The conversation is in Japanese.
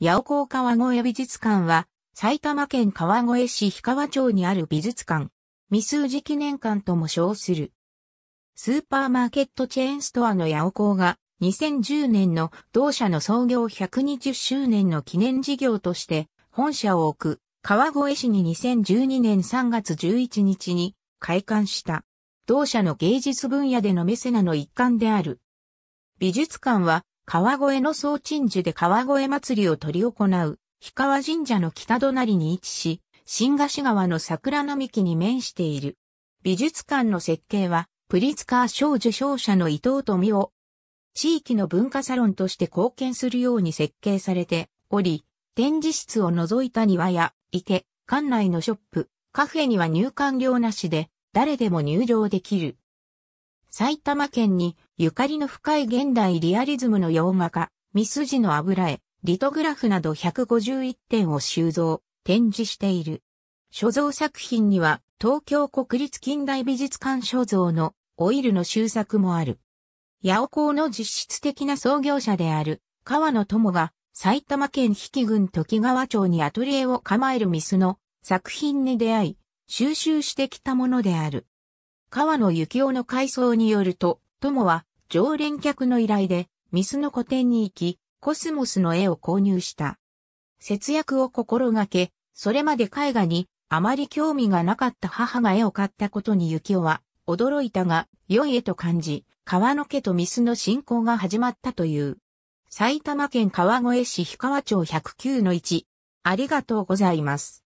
八尾港川越美術館は、埼玉県川越市氷川町にある美術館、未数字記念館とも称する。スーパーマーケットチェーンストアの八尾港が、2010年の同社の創業120周年の記念事業として本社を置く川越市に2012年3月11日に開館した。同社の芸術分野でのメセナの一環である。美術館は川越の総鎮守で川越祭りを取り行う、氷川神社の北隣に位置し、新河岸川の桜並木に面している。美術館の設計は、プリツカー賞受賞者の伊藤富夫。地域の文化サロンとして貢献するように設計されており、展示室を除いた庭や池、館内のショップ、カフェには入館料なしで、誰でも入場できる。埼玉県にゆかりの深い現代リアリズムの洋画家、ミスジの油絵、リトグラフなど151点を収蔵、展示している。所蔵作品には、東京国立近代美術館所蔵のオイルの収作もある。八尾港の実質的な創業者である、川野友が、埼玉県比企郡時川町にアトリエを構えるミスの作品に出会い、収集してきたものである。川野幸雄の回想によると、友は常連客の依頼でミスの個展に行き、コスモスの絵を購入した。節約を心がけ、それまで絵画にあまり興味がなかった母が絵を買ったことに幸男は驚いたが、良い絵と感じ、川の家とミスの進行が始まったという。埼玉県川越市氷川町109-1。ありがとうございます。